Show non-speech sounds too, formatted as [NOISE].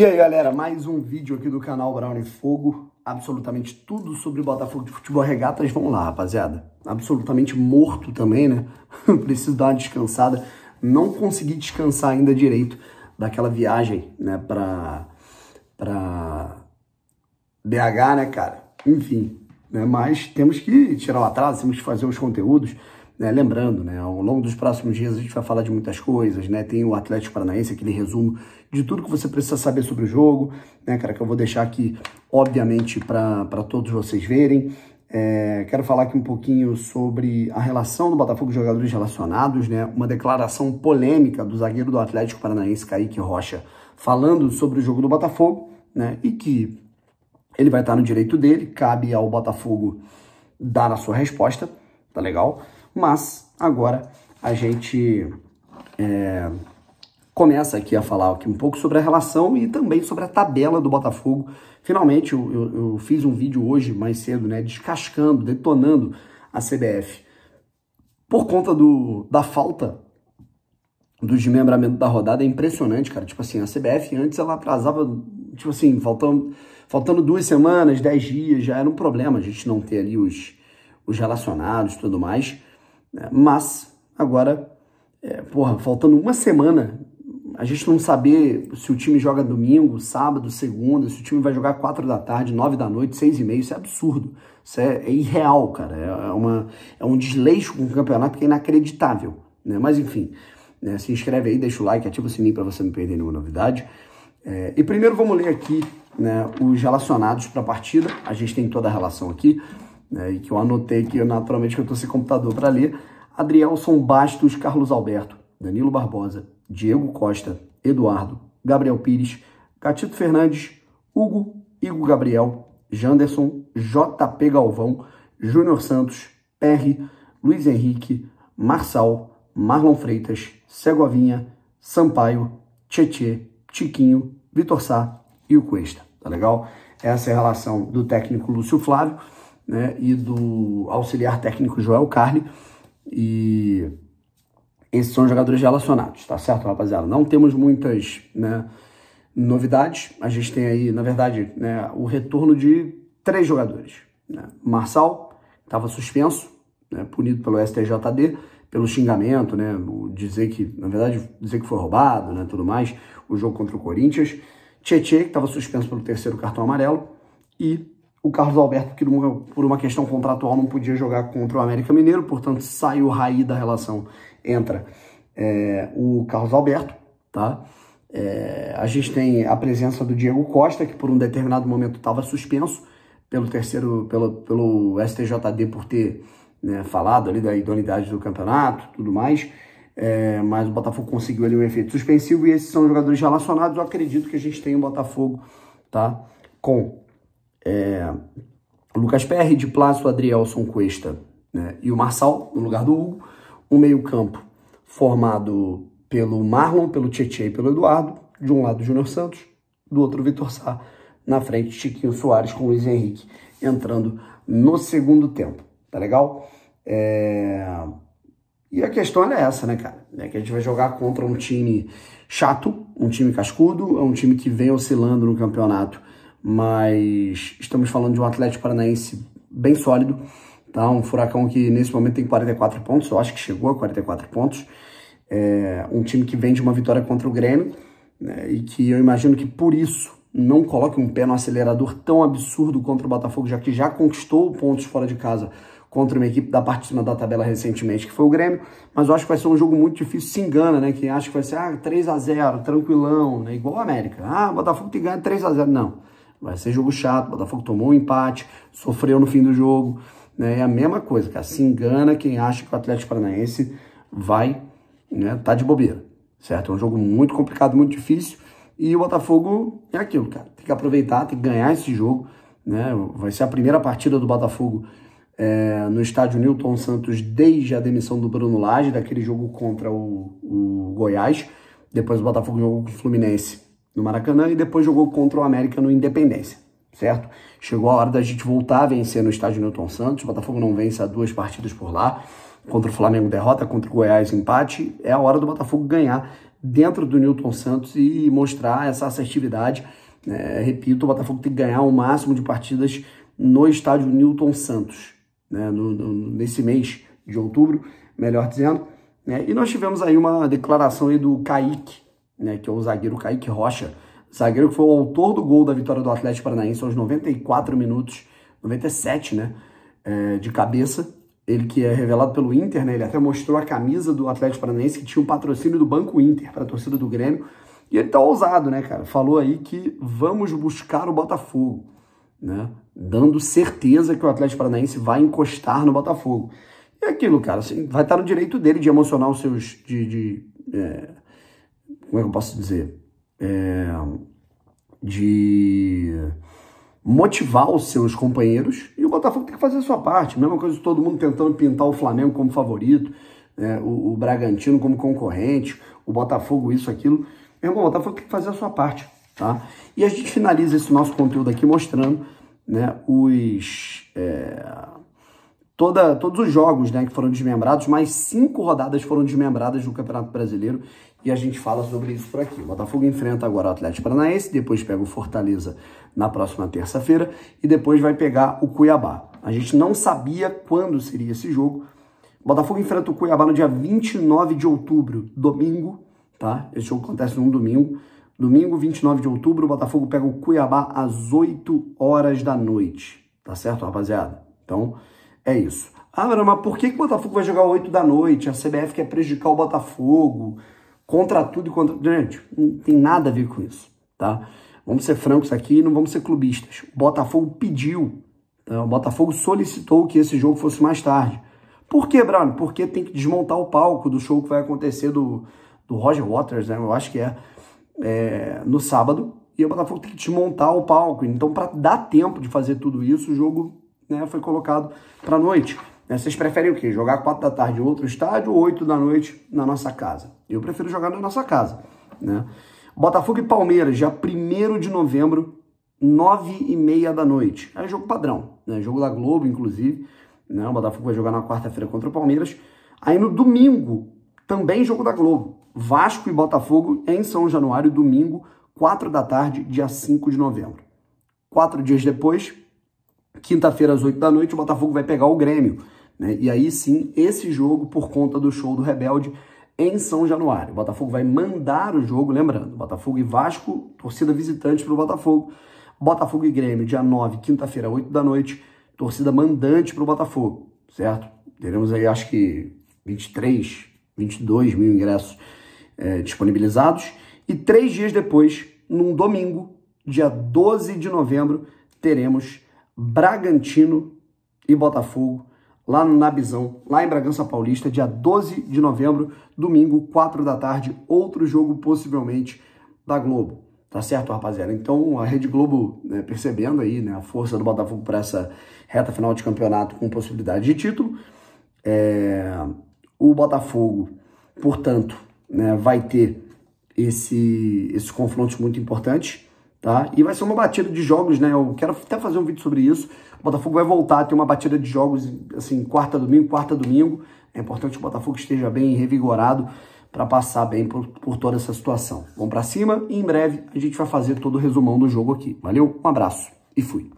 E aí galera, mais um vídeo aqui do canal Brown e Fogo, absolutamente tudo sobre Botafogo de Futebol Regatas, vamos lá rapaziada, absolutamente morto também né, [LAUGHS] preciso dar uma descansada, não consegui descansar ainda direito daquela viagem né, pra, pra BH né cara, enfim, né, mas temos que tirar o atraso, temos que fazer os conteúdos, né, lembrando, né, ao longo dos próximos dias a gente vai falar de muitas coisas, né? Tem o Atlético Paranaense, aquele resumo de tudo que você precisa saber sobre o jogo, né, cara? Que eu vou deixar aqui, obviamente, para todos vocês verem. É, quero falar aqui um pouquinho sobre a relação do Botafogo jogadores relacionados, né? Uma declaração polêmica do zagueiro do Atlético Paranaense, Kaique Rocha, falando sobre o jogo do Botafogo, né? E que ele vai estar no direito dele, cabe ao Botafogo dar a sua resposta, tá legal? Mas agora a gente é, começa aqui a falar aqui um pouco sobre a relação e também sobre a tabela do Botafogo. Finalmente, eu, eu, eu fiz um vídeo hoje mais cedo, né, descascando, detonando a CBF por conta do, da falta do desmembramento da rodada é impressionante, cara. Tipo assim, a CBF antes ela atrasava, tipo assim, faltando, faltando duas semanas, dez dias, já era um problema a gente não ter ali os, os relacionados e tudo mais. Né? Mas, agora, é, porra, faltando uma semana, a gente não saber se o time joga domingo, sábado, segunda, se o time vai jogar quatro da tarde, nove da noite, seis e meia, isso é absurdo. Isso é, é irreal, cara. É, é uma, é um desleixo com o campeonato que é inacreditável. Né? Mas, enfim, né? se inscreve aí, deixa o like, ativa o sininho para você não perder nenhuma novidade. É, e primeiro vamos ler aqui né, os relacionados para a partida. A gente tem toda a relação aqui né, e que eu anotei aqui naturalmente que eu estou sem computador para ler, Adrielson Bastos, Carlos Alberto, Danilo Barbosa, Diego Costa, Eduardo, Gabriel Pires, Catito Fernandes, Hugo, Igor Gabriel, Janderson, JP Galvão, Júnior Santos, Perry, Luiz Henrique, Marçal, Marlon Freitas, Cegovinha Sampaio, Tietê, Tiquinho, Vitor Sá e o Cuesta, tá legal? Essa é a relação do técnico Lúcio Flávio né, e do auxiliar técnico Joel Carne. E esses são jogadores relacionados, tá certo, rapaziada? Não temos muitas né, novidades. A gente tem aí, na verdade, né, o retorno de três jogadores. Né? Marçal estava suspenso, né, punido pelo STJD, pelo xingamento, né, dizer que, na verdade, dizer que foi roubado, né, tudo mais, o jogo contra o Corinthians. Tietê, que estava suspenso pelo terceiro cartão amarelo, e o Carlos Alberto, que é, por uma questão contratual não podia jogar contra o América Mineiro, portanto sai o Raí da relação, entra é, o Carlos Alberto, tá? É, a gente tem a presença do Diego Costa, que por um determinado momento estava suspenso pelo terceiro, pelo, pelo STJD por ter né, falado ali da idoneidade do campeonato tudo mais. É, mas o Botafogo conseguiu ali um efeito suspensivo e esses são jogadores relacionados. Eu acredito que a gente tem o um Botafogo, tá? Com é, Lucas Perry, de Plácio, Adrielson Cuesta né? e o Marçal, no lugar do Hugo. Um meio-campo formado pelo Marlon, pelo Tietchan e pelo Eduardo. De um lado, Júnior Santos, do outro, Vitor Sá. Na frente, Chiquinho Soares com Luiz Henrique entrando no segundo tempo. Tá legal? É... E a questão é essa, né, cara? É que a gente vai jogar contra um time chato, um time cascudo, é um time que vem oscilando no campeonato mas estamos falando de um Atlético Paranaense bem sólido, tá? Um furacão que nesse momento tem 44 pontos, eu acho que chegou a 44 pontos. É um time que vem de uma vitória contra o Grêmio né? e que eu imagino que por isso não coloque um pé no acelerador tão absurdo contra o Botafogo, já que já conquistou pontos fora de casa contra uma equipe da parte de cima da tabela recentemente, que foi o Grêmio, mas eu acho que vai ser um jogo muito difícil, se engana, né? Quem acha que vai ser ah, 3 a 0 tranquilão, né? igual o América. Ah, Botafogo tem ganha 3 a 0 Não. Vai ser jogo chato, Botafogo tomou um empate, sofreu no fim do jogo. Né? É a mesma coisa, cara. Se engana quem acha que o Atlético Paranaense vai né, tá de bobeira, certo? É um jogo muito complicado, muito difícil. E o Botafogo é aquilo, cara. Tem que aproveitar, tem que ganhar esse jogo. Né? Vai ser a primeira partida do Botafogo é, no estádio Newton Santos desde a demissão do Bruno Lage, daquele jogo contra o, o Goiás. Depois o Botafogo jogou com o Fluminense no Maracanã e depois jogou contra o América no Independência, certo? Chegou a hora da gente voltar a vencer no estádio Newton Santos. O Botafogo não vence há duas partidas por lá. Contra o Flamengo derrota, contra o Goiás empate. É a hora do Botafogo ganhar dentro do Newton Santos e mostrar essa assertividade. É, repito, o Botafogo tem que ganhar o máximo de partidas no estádio Newton Santos, né? no, no, nesse mês de outubro, melhor dizendo. É, e nós tivemos aí uma declaração aí do Kaique, né, que é o zagueiro Kaique Rocha, zagueiro que foi o autor do gol da vitória do Atlético Paranaense aos 94 minutos, 97, né, é, de cabeça. Ele que é revelado pelo Inter, né, ele até mostrou a camisa do Atlético Paranaense que tinha o um patrocínio do Banco Inter para a torcida do Grêmio. E ele tá ousado, né, cara? Falou aí que vamos buscar o Botafogo, né? Dando certeza que o Atlético Paranaense vai encostar no Botafogo. E é aquilo, cara, assim, vai estar tá no direito dele de emocionar os seus. de, de é, como é que eu posso dizer? É, de motivar os seus companheiros e o Botafogo tem que fazer a sua parte. Mesma coisa todo mundo tentando pintar o Flamengo como favorito, né? o, o, Bragantino como concorrente, o Botafogo isso, aquilo. Meu irmão, o Botafogo tem que fazer a sua parte, tá? E a gente finaliza esse nosso conteúdo aqui mostrando né, os... É, toda, todos os jogos né, que foram desmembrados, mais cinco rodadas foram desmembradas no Campeonato Brasileiro e a gente fala sobre isso por aqui. O Botafogo enfrenta agora o Atlético Paranaense, depois pega o Fortaleza na próxima terça-feira e depois vai pegar o Cuiabá. A gente não sabia quando seria esse jogo. O Botafogo enfrenta o Cuiabá no dia 29 de outubro, domingo, tá? Esse jogo acontece num domingo. Domingo, 29 de outubro, o Botafogo pega o Cuiabá às 8 horas da noite. Tá certo, rapaziada? Então, é isso. Ah, mas por que, que o Botafogo vai jogar às 8 da noite? A CBF quer prejudicar o Botafogo contra tudo e contra. Gente, não tem nada a ver com isso, tá? Vamos ser francos aqui, não vamos ser clubistas. O Botafogo pediu, tá? o Botafogo solicitou que esse jogo fosse mais tarde. Por que, Bruno? Porque tem que desmontar o palco do show que vai acontecer do, do Roger Waters, né? Eu acho que é, é no sábado. E o Botafogo tem que desmontar o palco. Então, para dar tempo de fazer tudo isso, o jogo né, foi colocado para noite. Né, vocês preferem o quê? Jogar 4 da tarde em outro estádio ou 8 da noite na nossa casa? Eu prefiro jogar na nossa casa. Né? Botafogo e Palmeiras, dia 1 de novembro, 9 e meia da noite. É jogo padrão, né? jogo da Globo, inclusive. Né? O Botafogo vai jogar na quarta-feira contra o Palmeiras. Aí no domingo, também jogo da Globo. Vasco e Botafogo em São Januário, domingo, 4 da tarde, dia 5 de novembro. Quatro dias depois, quinta-feira às 8 da noite, o Botafogo vai pegar o Grêmio né? E aí sim, esse jogo, por conta do show do Rebelde em São Januário. O Botafogo vai mandar o jogo, lembrando, Botafogo e Vasco, torcida visitante para o Botafogo. Botafogo e Grêmio, dia 9, quinta-feira, 8 da noite, torcida mandante para o Botafogo, certo? Teremos aí, acho que 23, 22 mil ingressos é, disponibilizados. E três dias depois, num domingo, dia 12 de novembro, teremos Bragantino e Botafogo lá no Nabizão, lá em Bragança Paulista, dia 12 de novembro, domingo, 4 da tarde, outro jogo possivelmente da Globo. Tá certo, rapaziada? Então, a Rede Globo, né, percebendo aí né, a força do Botafogo para essa reta final de campeonato com possibilidade de título, é... o Botafogo, portanto, né, vai ter esse, esses confrontos muito importantes Tá? E vai ser uma batida de jogos, né? Eu quero até fazer um vídeo sobre isso. O Botafogo vai voltar a ter uma batida de jogos, assim, quarta domingo, quarta domingo. É importante que o Botafogo esteja bem revigorado para passar bem por, por toda essa situação. Vamos para cima e em breve a gente vai fazer todo o resumão do jogo aqui. Valeu, um abraço e fui.